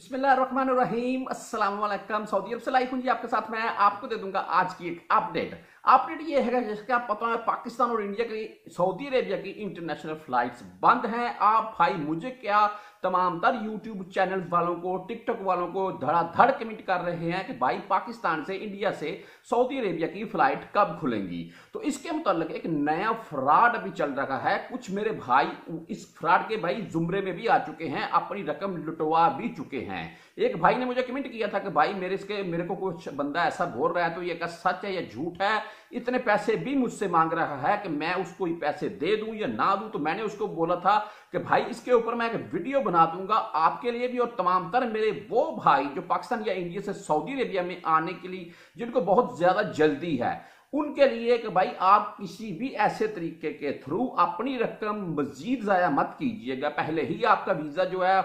بسم اللہ الرحمن الرحیم السلام علیکم سعودی عرب سے لائف جی آپ کے ساتھ میں آپ کو دے دوں گا آج کی ایک اپ ڈیٹ اپ ڈیٹ یہ ہے جیسے کہ آپ ہے پاکستان اور انڈیا کے سعودی عربیہ کی انٹرنیشنل فلائٹس بند ہیں آپ بھائی مجھے کیا تمام در یوٹیوب چینل والوں کو ٹک ٹاک والوں کو دھڑا دھڑ کمنٹ کر رہے ہیں کہ بھائی پاکستان سے انڈیا سے سعودی عربیہ کی فلائٹ کب کھلیں گی تو اس کے متعلق ایک نیا فراڈ ابھی چل رہا ہے کچھ میرے بھائی اس فراڈ کے بھائی زمرے میں بھی آ چکے ہیں اپنی رقم لٹوا بھی چکے ہیں ایک بھائی نے مجھے کمنٹ کیا تھا کہ بھائی میرے اس کے میرے کو کچھ بندہ ایسا بول رہا ہے تو یہ کہ سچ ہے یا جھوٹ ہے اتنے پیسے بھی مجھ سے مانگ رہا ہے کہ میں اس کو پیسے دے دوں یا نہ دوں تو میں نے اس کو بولا تھا کہ بھائی اس کے اوپر میں ایک ویڈیو بنا دوں گا آپ کے لیے بھی اور تمام تر میرے وہ بھائی جو پاکستان یا انڈیا سے سعودی عربیہ میں آنے کے لیے جن کو بہت زیادہ جلدی ہے ان کے لیے کہ بھائی آپ کسی بھی ایسے طریقے کے تھرو اپنی رقم مزید ضائع مت کیجئے گا پہلے ہی آپ کا ویزا جو ہے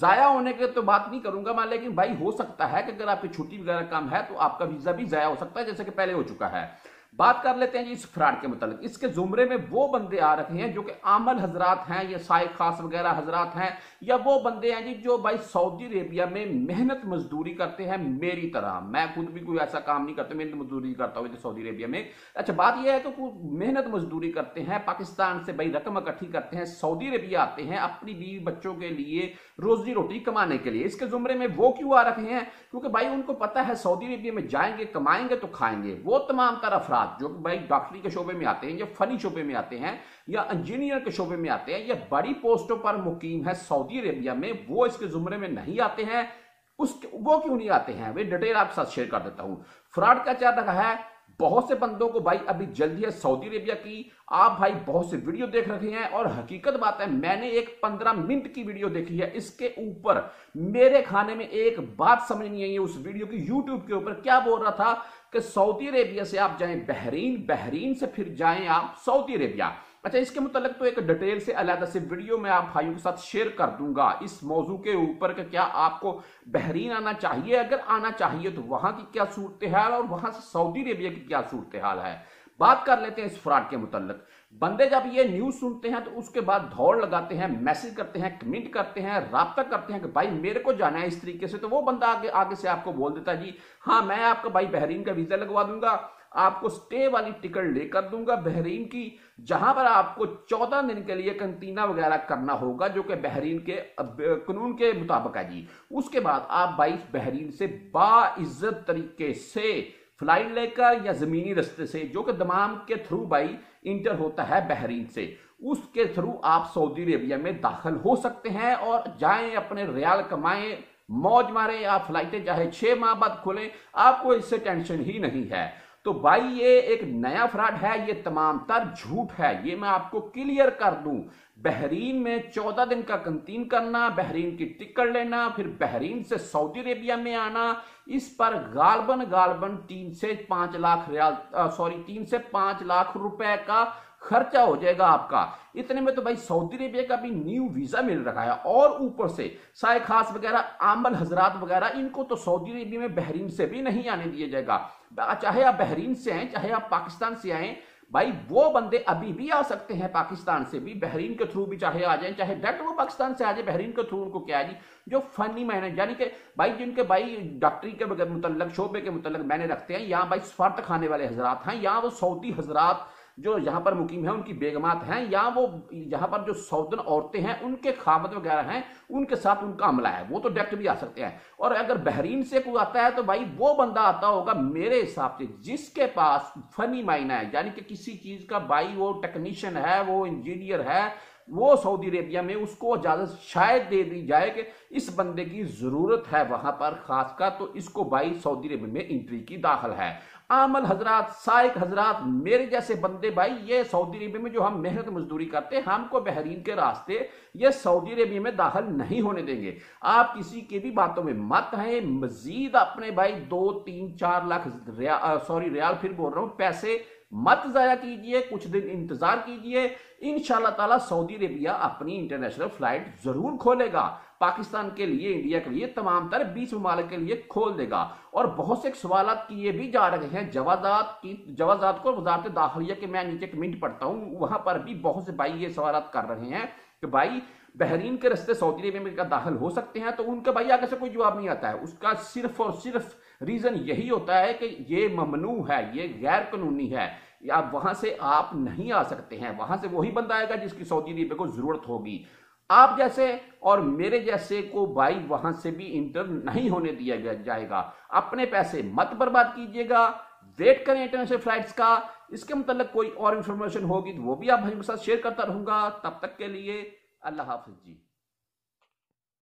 ضائع ہونے کے تو بات نہیں کروں گا میں لیکن بھائی ہو سکتا ہے کہ اگر آپ کی چھٹی وغیرہ کام ہے تو آپ کا ویزا بھی ضائع ہو سکتا ہے جیسے کہ پہلے ہو چکا ہے بات کر لیتے ہیں جی اس فراڈ کے متعلق اس کے زمرے میں وہ بندے آ رہے ہیں جو کہ عامل حضرات ہیں یا سائق خاص وغیرہ حضرات ہیں یا وہ بندے ہیں جی جو بھائی سعودی عربیہ میں محنت مزدوری کرتے ہیں میری طرح میں خود بھی کوئی ایسا کام نہیں کرتا محنت مزدوری کرتا ہوں جی سعودی عربیہ میں اچھا بات یہ ہے کہ محنت مزدوری کرتے ہیں پاکستان سے بھائی رقم اکٹھی کرتے ہیں سعودی عربیہ آتے ہیں اپنی بیوی بچوں کے لیے روزی روٹی کمانے کے لیے اس کے زمرے میں وہ کیوں آ رہے ہیں کیونکہ بھائی ان کو پتا ہے سعودی عربیہ میں جائیں گے کمائیں گے تو کھائیں گے وہ تمام طرح افراد افراد جو بھائی ڈاکٹری کے شعبے میں آتے ہیں یا فنی شعبے میں آتے ہیں یا انجینئر کے شعبے میں آتے ہیں یا بڑی پوسٹوں پر مقیم ہے سعودی عربیہ میں وہ اس کے زمرے میں نہیں آتے ہیں اس کے, وہ کیوں نہیں آتے ہیں وہ ڈیٹیل آپ کے ساتھ شیئر کر دیتا ہوں فراڈ کا کیا رکھا ہے بہت سے بندوں کو بھائی ابھی جلدی ہے سعودی عربیہ کی آپ بھائی بہت سے ویڈیو دیکھ رکھے ہیں اور حقیقت بات ہے میں نے ایک پندرہ منٹ کی ویڈیو دیکھی ہے اس کے اوپر میرے کھانے میں ایک بات سمجھ نہیں آئی اس ویڈیو کی یوٹیوب کے اوپر کیا بول رہا تھا کہ سعودی عربیہ سے آپ جائیں بحرین بحرین سے پھر جائیں آپ سعودی عربیہ اچھا اس کے متعلق تو ایک ڈیٹیل سے علیحدہ سے آپ کے ساتھ شیئر کر دوں گا اس موضوع کے اوپر کہ کیا آپ کو بحرین آنا چاہیے اگر آنا چاہیے تو وہاں کی کیا صورتحال اور وہاں سے سعودی عربیہ کی کیا صورتحال ہے بات کر لیتے ہیں اس فراڈ کے متعلق بندے جب یہ نیوز سنتے ہیں تو اس کے بعد دھوڑ لگاتے ہیں میسج کرتے ہیں کمنٹ کرتے ہیں رابطہ کرتے ہیں کہ بھائی میرے کو جانا ہے اس طریقے سے تو وہ بندہ آگے آگے سے آپ کو بول دیتا ہے جی ہاں میں آپ کا بھائی بحرین کا ویزا لگوا دوں گا آپ کو سٹے والی ٹکٹ لے کر دوں گا بحرین کی جہاں پر آپ کو چودہ دن کے لیے کنتینہ وغیرہ کرنا ہوگا جو کہ بحرین کے قانون کے مطابق ہے جی اس کے بعد آپ بھائی بحرین سے با عزت طریقے سے فلائٹ لے کر یا زمینی رستے سے جو کہ دمام کے تھرو بائی انٹر ہوتا ہے بحرین سے اس کے تھرو آپ سعودی عربیہ میں داخل ہو سکتے ہیں اور جائیں اپنے ریال کمائیں موج مارے آپ فلائٹیں چاہے چھ ماہ بعد کھولیں آپ کو اس سے ٹینشن ہی نہیں ہے تو بھائی یہ ایک نیا فراڈ ہے یہ تمام تر جھوٹ ہے یہ میں آپ کو کلیئر کر دوں بحرین میں چودہ دن کا کنتین کرنا بحرین کی ٹکڑ لینا پھر بحرین سے سعودی عربیہ میں آنا اس پر غالباً غالباً تین سے پانچ لاکھ ریال سوری تین سے پانچ لاکھ روپے کا خرچہ ہو جائے گا آپ کا اتنے میں تو بھائی سعودی عربیہ کا بھی نیو ویزا مل رہا ہے اور اوپر سے سائے خاص وغیرہ عامل حضرات وغیرہ ان کو تو سعودی عربیہ میں بحرین سے بھی نہیں آنے دیا جائے گا چاہے آپ بحرین سے آئیں چاہے آپ پاکستان سے آئیں بھائی وہ بندے ابھی بھی آ سکتے ہیں پاکستان سے بھی بحرین کے تھرو بھی چاہے آ جائیں چاہے ڈائریکٹ وہ پاکستان سے آ جائیں بحرین کے تھرو ان کو کیا جی جو فنی مینج یعنی کہ بھائی جن کے بھائی ڈاکٹری کے متعلق شعبے کے متعلق میں نے رکھتے ہیں یہاں بھائی سفارت کھانے والے حضرات ہیں یہاں وہ سعودی حضرات جو یہاں پر مقیم ہیں ان کی بیگمات ہیں یا وہ یہاں پر جو سعودن عورتیں ہیں ان کے خامت وغیرہ ہیں ان کے ساتھ ان کا عملہ ہے وہ تو ڈیکٹ بھی آ سکتے ہیں اور اگر بحرین سے کوئی آتا ہے تو بھائی وہ بندہ آتا ہوگا میرے حساب سے جس کے پاس فنی معنی ہے یعنی کہ کسی چیز کا بھائی وہ ٹیکنیشین ہے وہ انجینئر ہے وہ سعودی عربیہ میں اس کو اجازت شاید دے دی جائے کہ اس بندے کی ضرورت ہے وہاں پر خاص کا تو اس کو بھائی سعودی عربیہ میں انٹری کی داخل ہے عامل حضرات سائق حضرات میرے جیسے بندے بھائی یہ سعودی عربیہ میں جو ہم محنت مزدوری کرتے ہیں ہم کو بحرین کے راستے یہ سعودی عربیہ میں داخل نہیں ہونے دیں گے آپ کسی کے بھی باتوں میں مت ہیں مزید اپنے بھائی دو تین چار لاکھ سوری ریال پھر بول رہا ہوں پیسے مت ضائع کیجئے کچھ دن انتظار کیجئے انشاءاللہ تعالی سعودی عربیہ اپنی انٹرنیشنل فلائٹ ضرور کھولے گا پاکستان کے لیے انڈیا کے لیے تمام تر بیس ممالک کے لیے کھول دے گا اور بہت سے سوالات کیے بھی جا رہے ہیں جوازات کی جوازات کو وزارت داخلیہ کے میں نیچے کمنٹ پڑھتا ہوں وہاں پر بھی بہت سے بھائی یہ سوالات کر رہے ہیں کہ بھائی بحرین کے رستے سعودی عربیہ میں داخل ہو سکتے ہیں تو ان کا بھائی آگے سے کوئی جواب نہیں آتا ہے اس کا صرف اور صرف ریزن یہی ہوتا ہے کہ یہ ممنوع ہے یہ غیر قانونی ہے وہاں سے آپ نہیں آ سکتے ہیں وہاں سے وہی بندہ آئے گا جس کی سعودی عربیہ کو ضرورت ہوگی آپ جیسے اور میرے جیسے کو بھائی وہاں سے بھی انٹر نہیں ہونے دیا جائے گا اپنے پیسے مت برباد کیجیے گا ویٹ کریں انٹرنیشنل فلائٹس کا اس کے متعلق کوئی اور انفارمیشن ہوگی تو وہ بھی آپ بھائی کے ساتھ شیئر کرتا رہوں گا تب تک کے لیے اللہ حافظ جی